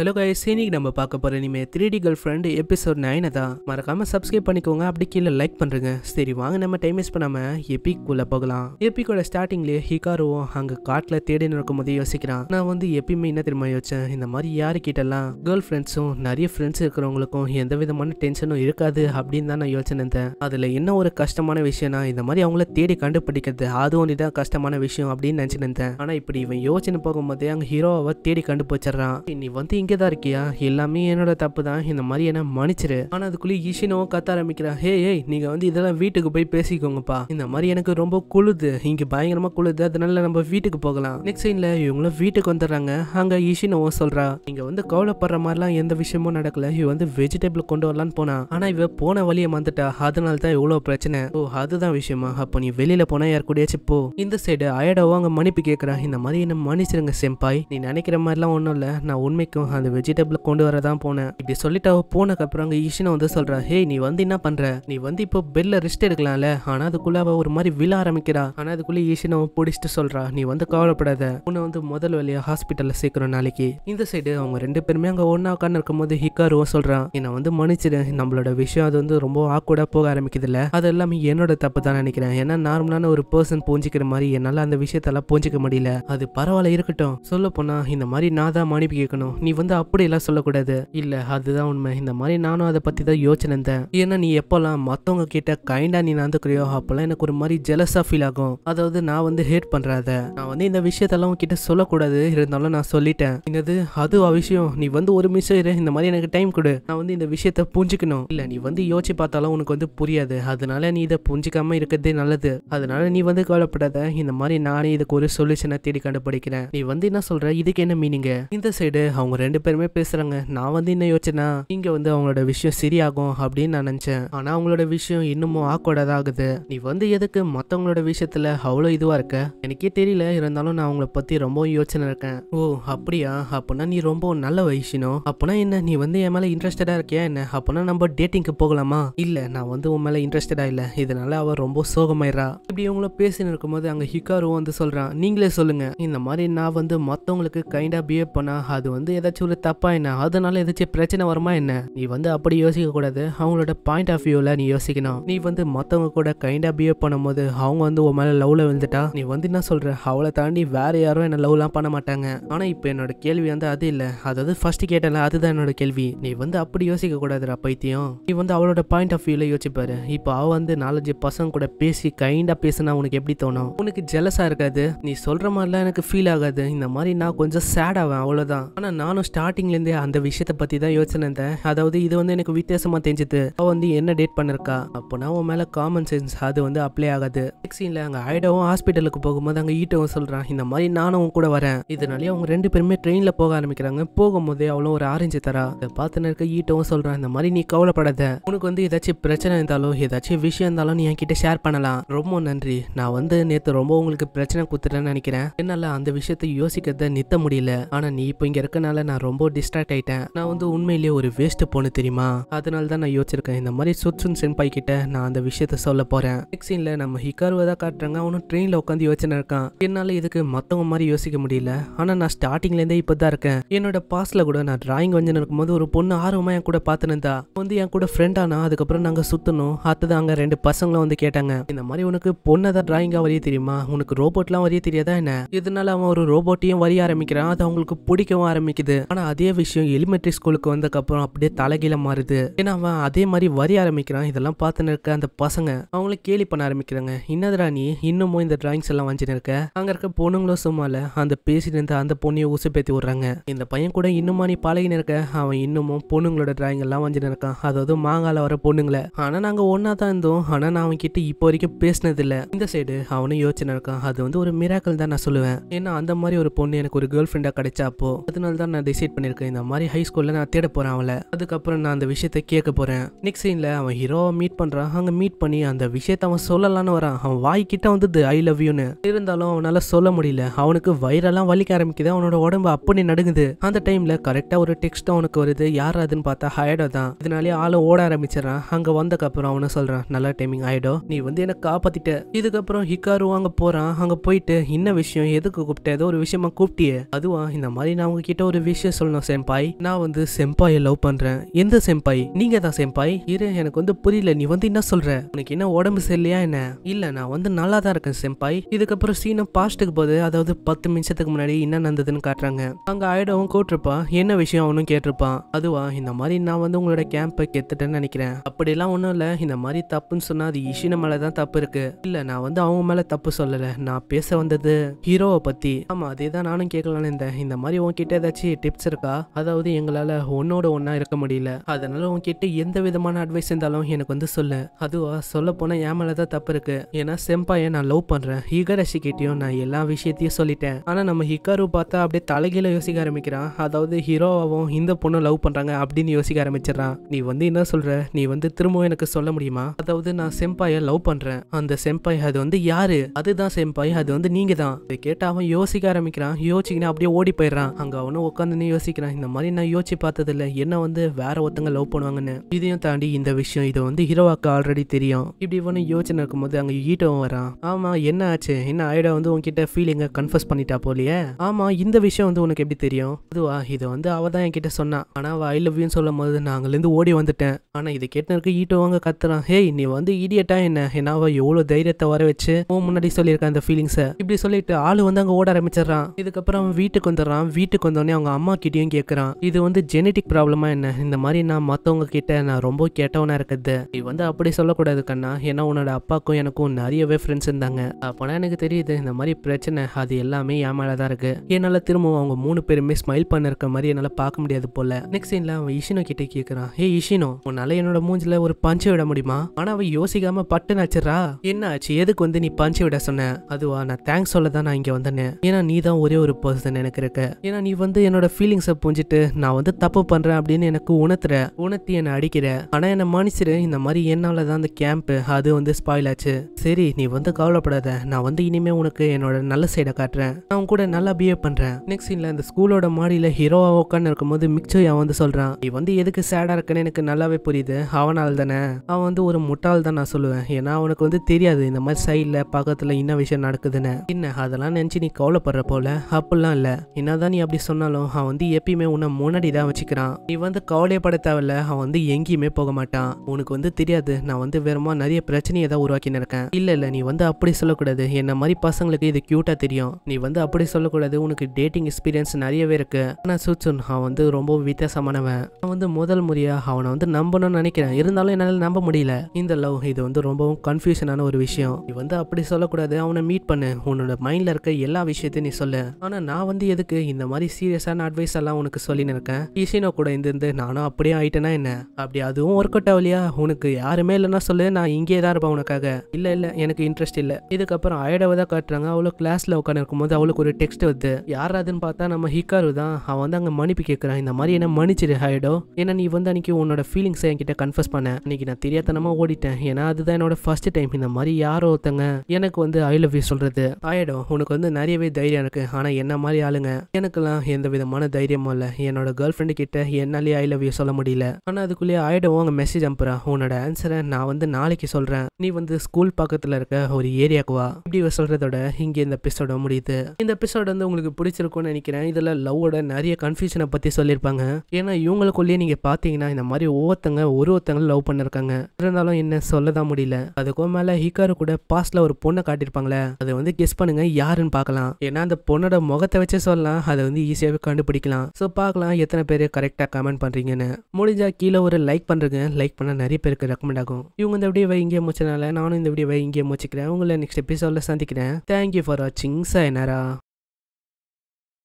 hello guys இன்னைக்கு நம்ம பார்க்க போகிற இனிமே three D girl friend episode நைனை தான் மறக்காமல் சப்ஸ்கிரைப் பண்ணிக்கோங்க அப்படி கீழே லைக் பண்ணுறங்க சரி வாங்க நம்ம டைம் வேஸ்ட் பண்ணாமல் எபிக்குள்ளே போகலாம் எபிக்கோட ஸ்டார்டிங்லேயே ஹிகாரோ அங்கே காட்டில் தேடி நடக்கும் போதே யோசிக்கிறான் நான் வந்து எப்பயுமே என்ன தெரியுமா யோசிச்சேன் இந்த மாதிரி யாருக்கிட்டலாம் கேர்ள் ஃப்ரெண்ட்ஸும் நிறைய ஃப்ரெண்ட்ஸ் இருக்கிறவங்களுக்கும் எந்த விதமான டென்ஷனும் இருக்காது அப்படின்னு தான் நான் யோசனை இருந்தேன் அதில் என்ன ஒரு கஷ்டமான விஷயம்னா இந்த மாதிரி அவங்கள தேடி கண்டுபிடிக்கிறது அது ஒன்று தான் கஷ்டமான விஷயம் அப்படின்னு நினச்சிட்டு இருந்தேன் ஆனால் இப்படி இவன் யோசனை போகும்போது அங்கே ஹீரோவை தேடி கண்டுபிடிச்சிடுறான் நீ வந்து இங்கே தான் இருக்கியா எல்லாமே என்னோட தப்பு தான் இந்த மாதிரி என்ன மன்னிச்சிரு ஆனால் அதுக்குள்ளே ஈஷினோ கத்த ஆரம்பிக்கிறான் ஹே ஏய் நீங்கள் வந்து இதெல்லாம் வீட்டுக்கு போய் பேசிக்கோங்கப்பா இந்த மாதிரி எனக்கு ரொம்ப குளுது இங்கே பயங்கரமாக குளுது அதனால நம்ம வீட்டுக்கு போகலாம் நெக்ஸ்ட் சைனில் இவங்களும் வீட்டுக்கு வந்துடுறாங்க அங்கே ஈஷினோவும் சொல்கிறா இங்கே வந்து கவலைப்படுற மாதிரிலாம் எந்த விஷயமும் நடக்கல இவ வந்து வெஜிடபிள் கொண்டு வரலான்னு போனா ஆனால் இவ போன வழியை வந்துட்டா அதனால தான் இவ்வளோ பிரச்சனை ஓ அதுதான் விஷயமா அப்போ நீ வெளியில் போனால் யார் கூடயாச்சும் போ இந்த சைடு அயடாவும் அங்கே மன்னிப்பு கேட்குறா இந்த மாதிரி என்ன மன்னிச்சிருங்க செம்பாய் நீ நினைக்கிற மாதிரிலாம் ஒன்றும் இல்லை நான் உண்மைக்கும் அந்த வெஜிடபிள் கொண்டு வரதான் போனேன் இப்படி சொல்லிட்டு போனக்கு அப்புறம் அங்க ஈஷினா வந்து சொல்றா ஹே நீ வந்து என்ன பண்ற நீ வந்து இப்போ பெல்ல ரெஸ்ட் எடுக்கலாம்ல ஆனா அதுக்குள்ள அவ ஒரு மாதிரி விழ ஆரம்பிக்கிறா ஆனா அதுக்குள்ள ஈஷினா அவன் பிடிச்சிட்டு சொல்றா நீ வந்து கவலைப்படாத உன்னை வந்து முதல் வழியா ஹாஸ்பிட்டல்ல சேர்க்கிறோம் நாளைக்கு இந்த சைடு அவங்க ரெண்டு பேருமே அங்கே ஒன்றா இருக்கும் போது ஹிக்காருவும் சொல்றான் என்ன வந்து மன்னிச்சிரு நம்மளோட விஷயம் அது வந்து ரொம்ப ஆக்கூடா போக இல்ல அது எல்லாமே என்னோட தப்பு தான் நினைக்கிறேன் ஏன்னா நார்மலான ஒரு பர்சன் புரிஞ்சிக்கிற மாதிரி என்னால அந்த விஷயத்தெல்லாம் புரிஞ்சிக்க முடியல அது பரவாயில்ல இருக்கட்டும் சொல்ல போனா இந்த மாதிரி நான் தான் மன்னிப்பு கேட்கணும் நீ வந்து வந்து அப்படி எல்லாம் சொல்லக்கூடாது இல்ல அதுதான் உண்மை இந்த மாதிரி நானும் அதை பத்தி தான் யோசனை இருந்தேன் ஏன்னா நீ எப்பெல்லாம் மத்தவங்க கிட்ட கைண்டா நீ நடந்துக்கிறியோ அப்பெல்லாம் எனக்கு ஒரு மாதிரி ஜெலஸா ஃபீல் ஆகும் அதாவது நான் வந்து ஹேட் பண்றத நான் வந்து இந்த விஷயத்தெல்லாம் உங்ககிட்ட சொல்லக்கூடாது இருந்தாலும் நான் சொல்லிட்டேன் என்னது அது விஷயம் நீ வந்து ஒரு நிமிஷம் இரு இந்த மாதிரி எனக்கு டைம் கொடு நான் வந்து இந்த விஷயத்த புரிஞ்சுக்கணும் இல்ல நீ வந்து யோசிச்சு பார்த்தாலும் உனக்கு வந்து புரியாது அதனால நீ இதை புரிஞ்சிக்காம இருக்கிறதே நல்லது அதனால நீ வந்து கவலைப்படாத இந்த மாதிரி நானே இதுக்கு ஒரு சொல்யூஷனை தேடி கண்டுபிடிக்கிறேன் நீ வந்து என்ன சொல்ற இதுக்கு என்ன மீனிங் இந்த சைடு அவங்க ரெண்டு பேருமே பேசுறாங்க நான் வந்து என்ன யோசிச்சேன்னா நீங்க வந்து அவங்களோட விஷயம் சரியாகும் அப்படின்னு நான் நினச்சேன் ஆனால் அவங்களோட விஷயம் இன்னமும் ஆக்வர்டாக ஆகுது நீ வந்து எதுக்கு மற்றவங்களோட விஷயத்துல அவ்வளோ இதுவாக இருக்க எனக்கே தெரியல இருந்தாலும் நான் அவங்கள பற்றி ரொம்ப யோசனை இருக்கேன் ஓ அப்படியா அப்படின்னா நீ ரொம்ப நல்ல வயசுனோ அப்படின்னா என்ன நீ வந்து என் மேலே இன்ட்ரெஸ்டடாக இருக்கியா என்ன அப்படின்னா நம்ம டேட்டிங்க்கு போகலாமா இல்லை நான் வந்து உன் மேலே இன்ட்ரெஸ்டடாக இல்லை இதனால அவள் ரொம்ப சோகமாயிரா இப்படி இவங்களும் பேசின்னு இருக்கும்போது அங்கே ஹிகாரும் வந்து சொல்கிறான் நீங்களே சொல்லுங்கள் இந்த மாதிரி நான் வந்து மற்றவங்களுக்கு கைண்டாக பிஹேவ் பண்ணா அது வந்து ஏதாச்சும் ஏதாச்சும் ஒரு தப்பா என்ன அதனால ஏதாச்சும் பிரச்சனை வருமா என்ன நீ வந்து அப்படி யோசிக்க கூடாது அவங்களோட பாயிண்ட் ஆஃப் வியூல நீ யோசிக்கணும் நீ வந்து மத்தவங்க கூட கைண்டா பிஹேவ் பண்ணும்போது அவங்க வந்து உன் மேல லவ்ல விழுந்துட்டா நீ வந்து என்ன சொல்ற அவளை தாண்டி வேற யாரும் என்ன லவ்லாம் பண்ண மாட்டாங்க ஆனா இப்போ என்னோட கேள்வி வந்து அது இல்ல அதாவது ஃபர்ஸ்ட் கேட்டல அதுதான் என்னோட கேள்வி நீ வந்து அப்படி யோசிக்க கூடாதுடா பைத்தியம் நீ வந்து அவளோட பாயிண்ட் ஆஃப் வியூல யோசிப்பாரு இப்போ அவ வந்து நாலஞ்சு பசங்க கூட பேசி கைண்டா பேசினா உனக்கு எப்படி தோணும் உனக்கு ஜெலஸா இருக்காது நீ சொல்ற மாதிரிலாம் எனக்கு ஃபீல் ஆகாது இந்த மாதிரி நான் கொஞ்சம் சேட் ஆவேன் அவ்வளவுதான் ஆனா நானும் ஸ்டார்டிங்லேருந்தே அந்த விஷயத்தை பற்றி தான் யோசனை இருந்தேன் அதாவது இது வந்து எனக்கு வித்தியாசமாக தெரிஞ்சுது அவள் வந்து என்ன டேட் பண்ணிருக்கா அப்போனா உன் மேலே காமன் சென்ஸ் அது வந்து அப்ளை ஆகாது சீனில் அங்கே ஆயிடவும் ஹாஸ்பிட்டலுக்கு போகும்போது அங்கே ஈட்டவும் சொல்கிறான் இந்த மாதிரி நானும் கூட வரேன் இதனாலே அவங்க ரெண்டு பேருமே ட்ரெயினில் போக ஆரம்பிக்கிறாங்க போகும்போதே அவ்வளோ ஒரு ஆரஞ்சு தரா அதை பார்த்துன்னு இருக்க ஈட்டவும் சொல்கிறான் இந்த மாதிரி நீ கவலைப்படாத உனக்கு வந்து ஏதாச்சும் பிரச்சனை இருந்தாலும் ஏதாச்சும் விஷயம் இருந்தாலும் நீ என்கிட்ட ஷேர் பண்ணலாம் ரொம்ப நன்றி நான் வந்து நேற்று ரொம்ப உங்களுக்கு பிரச்சனை கொடுத்துட்டேன்னு நினைக்கிறேன் என்னால் அந்த விஷயத்தை யோசிக்கிறத நிறுத்த முடியல ஆனால் நீ இப்போ இங்கே இருக்கனால நான் நான் ரொம்ப டிஸ்ட்ராக்ட் ஆயிட்டேன் நான் வந்து உண்மையிலேயே ஒரு வேஸ்ட் போன தெரியுமா அதனால தான் நான் யோசிச்சிருக்கேன் இந்த மாதிரி சுட்சுன் சென்பாய் கிட்ட நான் அந்த விஷயத்த சொல்ல போறேன் நெக்ஸ்ட் சீன்ல நம்ம ஹிக்காருவை தான் காட்டுறாங்க அவனும் ட்ரெயின்ல உட்காந்து யோசனை இருக்கான் என்னால இதுக்கு மத்தவங்க மாதிரி யோசிக்க முடியல ஆனா நான் ஸ்டார்டிங்ல இருந்தே இப்பதான் இருக்கேன் என்னோட பாஸ்ல கூட நான் டிராயிங் வஞ்சன் இருக்கும்போது ஒரு பொண்ணு ஆர்வமா என் கூட பாத்துனுந்தா வந்து என் கூட ஃப்ரெண்ட் ஆனா அதுக்கப்புறம் நாங்க சுத்தணும் அத்துதான் அங்க ரெண்டு பசங்களும் வந்து கேட்டாங்க இந்த மாதிரி உனக்கு பொண்ணை தான் டிராயிங்கா வரைய தெரியுமா உனக்கு ரோபோட்லாம் வரைய தெரியாதா என்ன இதனால அவன் ஒரு ரோபோட்டையும் வரைய ஆரம்பிக்கிறான் அது அவங்களுக்கு பிடிக்கவும் ஆரம்பிக்குது ஆனால் அதே விஷயம் எலிமெண்ட்ரி ஸ்கூலுக்கு வந்ததுக்கப்புறம் அப்படியே தலைகீழ மாறுது ஏன்னா அவன் அதே மாதிரி வரைய ஆரம்பிக்கிறான் இதெல்லாம் பார்த்துன்னு இருக்க அந்த பசங்க அவங்கள கேலி பண்ண ஆரம்பிக்கிறாங்க என்னதுடா நீ இன்னமும் இந்த டிராயிங்ஸ் எல்லாம் வஞ்சின்னு இருக்க அங்கே இருக்க பொண்ணுங்களும் சும்மால அந்த பேசிட்டு இருந்த அந்த பொண்ணையும் ஊசி பேத்தி விடுறாங்க இந்த பையன் கூட இன்னுமா நீ பழகின்னு இருக்க அவன் இன்னமும் பொண்ணுங்களோட டிராயிங் எல்லாம் வஞ்சின்னு இருக்கான் அதாவது மாங்கால வர பொண்ணுங்களை ஆனால் நாங்கள் ஒன்னா தான் இருந்தோம் ஆனால் நான் அவன் கிட்ட இப்போ வரைக்கும் பேசினதில்லை இந்த சைடு அவனும் யோசனை இருக்கான் அது வந்து ஒரு மிராக்கள் தான் நான் சொல்லுவேன் ஏன்னா அந்த மாதிரி ஒரு பொண்ணு எனக்கு ஒரு கேர்ள் ஃப்ரெண்டாக கிடைச்சா அப்போ அதனால தான் நான் டிசைட் பண்ணியிருக்கேன் இந்த மாதிரி ஹை ஸ்கூலில் நான் தேட போகிறேன் அவளை அதுக்கப்புறம் நான் அந்த விஷயத்தை கேட்க போகிறேன் நெக்ஸ்ட் சீனில் அவன் ஹீரோவை மீட் பண்ணுறான் அங்கே மீட் பண்ணி அந்த விஷயத்த அவன் சொல்லலான்னு வரான் அவன் வாய்க்கிட்ட வந்தது ஐ லவ் யூன்னு இருந்தாலும் அவனால் சொல்ல முடியல அவனுக்கு வயிறெல்லாம் வலிக்க ஆரம்பிக்குது அவனோட உடம்பு அப்படி நடுங்குது அந்த டைமில் கரெக்டாக ஒரு டெக்ஸ்ட் அவனுக்கு வருது யார் அதுன்னு பார்த்தா ஹயடோ தான் இதனாலே ஆளை ஓட ஆரம்பிச்சிடறான் அங்கே வந்தக்கப்புறம் அவனை சொல்கிறான் நல்ல டைமிங் ஆயிடோ நீ வந்து என்னை காப்பாத்திட்ட இதுக்கப்புறம் ஹிக்காரு அங்கே போகிறான் அங்கே போயிட்டு என்ன விஷயம் எதுக்கு கூப்பிட்ட ஏதோ ஒரு விஷயமா கூப்பிட்டியே அதுவா இந்த மாதிரி நான் உங்ககிட்ட ஒரு விஷயம் விஷயம் சொல்லணும் செம்பாய் நான் வந்து செம்பாயை லவ் பண்றேன் எந்த செம்பாய் நீங்க தான் செம்பாய் இரு எனக்கு வந்து புரியல நீ வந்து என்ன சொல்ற உனக்கு என்ன உடம்பு சரியில்லையா என்ன இல்ல நான் வந்து நல்லா தான் இருக்கேன் செம்பாய் இதுக்கப்புறம் சீனும் பாஸ்ட்டுக்கு போது அதாவது பத்து நிமிஷத்துக்கு முன்னாடி என்ன நடந்ததுன்னு காட்டுறாங்க அங்க ஆயிடவும் கூட்டிருப்பான் என்ன விஷயம் அவனும் கேட்டிருப்பான் அதுவா இந்த மாதிரி நான் வந்து உங்களோட கேம்ப கெத்துட்டேன்னு நினைக்கிறேன் அப்படிலாம் ஒன்றும் இல்லை இந்த மாதிரி தப்புன்னு சொன்னா அது இஷின மேலே தான் தப்பு இருக்கு இல்லை நான் வந்து அவங்க மேலே தப்பு சொல்லலை நான் பேச வந்தது ஹீரோவை பற்றி ஆமா அதே தான் நானும் கேட்கலான்னு இருந்தேன் இந்த மாதிரி உன்கிட்ட ஏதாச்சும் டிப் கிட்ஸ் இருக்கா அதாவது எங்களால் ஒன்னோட ஒன்றா இருக்க முடியல அதனால உன்கிட்ட எந்த விதமான அட்வைஸ் இருந்தாலும் எனக்கு வந்து சொல்லு அதுவா சொல்ல போனால் என் மேலே தான் தப்பு இருக்கு ஏன்னா செம்பாயை நான் லவ் பண்ணுறேன் ஹிகரஷி கிட்டேயும் நான் எல்லா விஷயத்தையும் சொல்லிட்டேன் ஆனால் நம்ம ஹிகாரு பார்த்தா அப்படியே தலைகீழ யோசிக்க ஆரம்பிக்கிறான் அதாவது ஹீரோவாகவும் இந்த பொண்ணு லவ் பண்ணுறாங்க அப்படின்னு யோசிக்க ஆரம்பிச்சிடறான் நீ வந்து என்ன சொல்கிற நீ வந்து திரும்பவும் எனக்கு சொல்ல முடியுமா அதாவது நான் செம்பாயை லவ் பண்ணுறேன் அந்த செம்பாய் அது வந்து யாரு அதுதான் செம்பாய் அது வந்து நீங்கள் தான் இதை கேட்டு அவன் யோசிக்க ஆரம்பிக்கிறான் யோசிக்கினா அப்படியே ஓடி போயிடுறான் அங்கே அவனும் உட்காந்து உட்காந்துன்னு யோசிக்கிறேன் இந்த மாதிரி நான் யோசிச்சு இல்லை என்ன வந்து வேற ஒருத்தங்க லவ் பண்ணுவாங்கன்னு இதையும் தாண்டி இந்த விஷயம் இதை வந்து ஹீரோவாக்கு ஆல்ரெடி தெரியும் இப்படி ஒன்று யோசனை இருக்கும்போது அங்கே ஈட்டவும் வரான் ஆமா என்ன ஆச்சு என்ன ஐடா வந்து உன்கிட்ட ஃபீலிங்கை கன்ஃபர்ஸ் பண்ணிட்டா போலியே ஆமா இந்த விஷயம் வந்து உனக்கு எப்படி தெரியும் அதுவா இதை வந்து அவள் தான் என்கிட்ட சொன்னான் ஆனால் அவள் ஐ லவ்யூன்னு சொல்லும் போது நான் அங்கேருந்து ஓடி வந்துட்டேன் ஆனால் இதை கேட்டனருக்கு ஈட்டோ வாங்க கத்துறான் ஹேய் நீ வந்து ஈடியட்டா என்ன என்னவா எவ்வளோ தைரியத்தை வர வச்சு உன் முன்னாடி சொல்லியிருக்கான் அந்த ஃபீலிங்ஸை இப்படி சொல்லிட்டு ஆள் வந்து அங்கே ஓட ஆரம்பிச்சிடறான் இதுக்கப்புறம் வீட்டுக்கு வந்துடுறான் வீட்டுக்கு வந்தோடனே அவங்க அம்மா அம்மா கிட்டேயும் கேட்குறான் இது வந்து ஜெனட்டிக் ப்ராப்ளமா என்ன இந்த மாதிரி நான் மற்றவங்க கிட்ட நான் ரொம்ப கேட்டவனா இருக்குது நீ வந்து அப்படி சொல்லக்கூடாது கண்ணா ஏன்னா உன்னோட அப்பாக்கும் எனக்கும் நிறையவே ஃப்ரெண்ட்ஸ் இருந்தாங்க அப்பனா எனக்கு தெரியுது இந்த மாதிரி பிரச்சனை அது எல்லாமே என் மேலே தான் இருக்கு என்னால திரும்பவும் அவங்க மூணு பேருமே ஸ்மைல் பண்ணிருக்க மாதிரி என்னால் பார்க்க முடியாது போல நெக்ஸ்ட் சீனில் அவன் இஷினோ கிட்டே கேட்குறான் ஏ இஷினோ உன்னால என்னோட மூஞ்சில ஒரு பஞ்சு விட முடியுமா ஆனால் அவன் யோசிக்காம பட்டுன்னு நச்சுறா என்ன ஆச்சு எதுக்கு வந்து நீ பஞ்சு விட சொன்ன அதுவா நான் தேங்க்ஸ் சொல்ல தான் நான் இங்கே வந்தேன் ஏன்னா நீ தான் ஒரே ஒரு பர்சன் எனக்கு இருக்க ஏன்னா நீ வந்து என்னோட ஃபீலிங்ஸை புரிஞ்சுட்டு நான் வந்து தப்பு பண்ணுறேன் அப்படின்னு எனக்கு உணர்த்துற உணர்த்தி என்னை அடிக்கிற ஆனால் என்னை மன்னிச்சிரு இந்த மாதிரி என்னால் தான் அந்த கேம்ப்பு அது வந்து ஸ்பாயில் ஆச்சு சரி நீ வந்து கவலைப்படாத நான் வந்து இனிமேல் உனக்கு என்னோட நல்ல சைடை காட்டுறேன் நான் உன் கூட நல்லா பிஹேவ் பண்ணுறேன் நெக்ஸ்ட் சீனில் இந்த ஸ்கூலோட மாடியில் ஹீரோவாக உட்காந்து இருக்கும்போது மிக்சோயா வந்து சொல்கிறான் நீ வந்து எதுக்கு சேடாக இருக்குன்னு எனக்கு நல்லாவே புரியுது அவனால் தானே அவன் வந்து ஒரு முட்டாள் தான் நான் சொல்லுவேன் ஏன்னா அவனுக்கு வந்து தெரியாது இந்த மாதிரி சைடில் பக்கத்தில் என்ன விஷயம் நடக்குதுன்னு என்ன அதெல்லாம் நினச்சி நீ கவலைப்படுற போல அப்படிலாம் இல்லை என்னதான் நீ அப்படி சொன்னாலும் அவன் அவன் வந்து எப்பயுமே உன்னை முன்னாடி தான் வச்சுக்கிறான் நீ வந்து கவலையப்பட தேவையில்ல அவன் வந்து எங்கேயுமே போக மாட்டான் உனக்கு வந்து தெரியாது நான் வந்து வேறமா நிறைய பிரச்சனையை தான் உருவாக்கின்னு இருக்கேன் இல்ல இல்ல நீ வந்து அப்படி சொல்லக்கூடாது என்ன மாதிரி பசங்களுக்கு இது கியூட்டா தெரியும் நீ வந்து அப்படி சொல்லக்கூடாது உனக்கு டேட்டிங் எக்ஸ்பீரியன்ஸ் நிறையவே இருக்கு ஆனா சுச்சுன் அவன் வந்து ரொம்ப வித்தியாசமானவன் நான் வந்து முதல் முறையா அவனை வந்து நம்பணும்னு நினைக்கிறேன் இருந்தாலும் என்னால் நம்ப முடியல இந்த லவ் இது வந்து ரொம்பவும் கன்ஃபியூஷனான ஒரு விஷயம் நீ வந்து அப்படி சொல்லக்கூடாது அவனை மீட் பண்ணு உன்னோட மைண்ட்ல இருக்க எல்லா விஷயத்தையும் நீ சொல்லு ஆனா நான் வந்து எதுக்கு இந்த மாதிரி சீரியஸான அட்வைஸ் எல்லாம் உனக்கு சொல்லின்னு இருக்கேன் ஈஷினோ கூட இருந்து நானும் அப்படியே ஆயிட்டேன்னா என்ன அப்படி அதுவும் ஒர்க் அவுட் ஆகலையா உனக்கு யாருமே இல்லைன்னா சொல்லு நான் இங்கே தான் இருப்பேன் உனக்காக இல்லை இல்லை எனக்கு இன்ட்ரெஸ்ட் இல்லை இதுக்கப்புறம் ஆயிடவை தான் காட்டுறாங்க அவ்வளோ கிளாஸில் உட்காந்து இருக்கும்போது அவளுக்கு ஒரு டெக்ஸ்ட் வருது யார் அதுன்னு பார்த்தா நம்ம ஹிக்காரு தான் அவன் வந்து அங்கே மன்னிப்பு கேட்குறான் இந்த மாதிரி என்ன மன்னிச்சிரு ஹாயிடோ ஏன்னா நீ வந்து அன்னைக்கு உன்னோட ஃபீலிங்ஸ் என்கிட்ட கன்ஃபர்ஸ் பண்ண இன்னைக்கு நான் தெரியாதனமாக ஓடிட்டேன் ஏன்னா அதுதான் என்னோட ஃபர்ஸ்ட் டைம் இந்த மாதிரி யாரோ ஒருத்தங்க எனக்கு வந்து ஐ லவ் யூ சொல்கிறது ஆயிடும் உனக்கு வந்து நிறையவே தைரியம் இருக்குது ஆனால் என்ன மாதிரி ஆளுங்க எனக்கெல்லாம் எந்த விதமான சரியான தைரியமும் இல்லை என்னோட கேர்ள் ஃப்ரெண்டு கிட்ட என்னாலே ஐ லவ் யூ சொல்ல முடியல ஆனால் அதுக்குள்ளேயே ஆயிடும் அவங்க மெசேஜ் அனுப்புறேன் உன்னோட ஆன்சரை நான் வந்து நாளைக்கு சொல்கிறேன் நீ வந்து ஸ்கூல் பக்கத்தில் இருக்க ஒரு ஏரியாக்கு வா இப்படி சொல்கிறதோட இங்கே இந்த எபிசோட முடியுது இந்த எபிசோட் வந்து உங்களுக்கு பிடிச்சிருக்கும்னு நினைக்கிறேன் இதில் லவ்வோட நிறைய கன்ஃபியூஷனை பற்றி சொல்லியிருப்பாங்க ஏன்னா இவங்களுக்குள்ளேயே நீங்கள் பார்த்தீங்கன்னா இந்த மாதிரி ஒவ்வொருத்தங்க ஒரு ஒருத்தங்க லவ் பண்ணிருக்காங்க இருந்தாலும் என்ன சொல்ல தான் முடியல அதுக்கும் மேலே ஹிகாரு கூட பாஸ்ட்ல ஒரு பொண்ணை காட்டியிருப்பாங்களே அதை வந்து கெஸ் பண்ணுங்க யாருன்னு பார்க்கலாம் ஏன்னா அந்த பொண்ணோட முகத்தை வச்சே சொல்லலாம் அதை வந்து ஈஸியாகவே கண்டுபிடி படிக்கலாம் ஸோ பார்க்கலாம் எத்தனை பேர் கரெக்டாக கமெண்ட் பண்ணுறீங்கன்னு முடிஞ்சால் கீழே ஒரு லைக் பண்ணுறங்க லைக் பண்ணால் நிறைய பேருக்கு ரெக்கமெண்ட் ஆகும் இவங்க இந்த வை இங்கே முடிச்சனால நானும் இந்த வை இங்கே முடிச்சுக்கிறேன் உங்களை நெக்ஸ்ட் எபிசோடில் சந்திக்கிறேன் தேங்க்யூ ஃபார் வாட்சிங் சைனரா